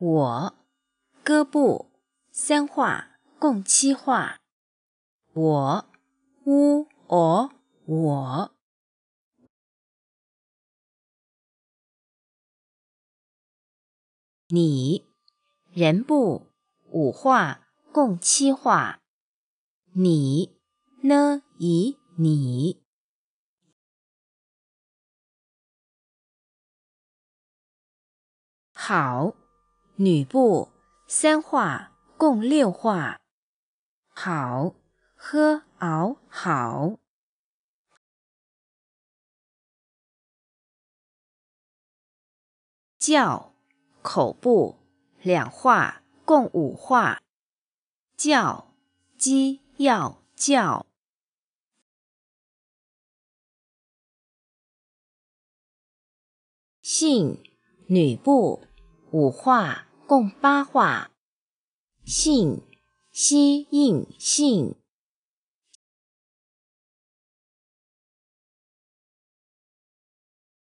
我，戈布，三画，共七画。我乌，o，我。你，人部五画，共七画。你呢，以，你。好。女部三画，共六画。好，h a o 好。叫，口部两画，共五画。叫鸡要叫。姓，女部五画。共八画，信，西，in，信。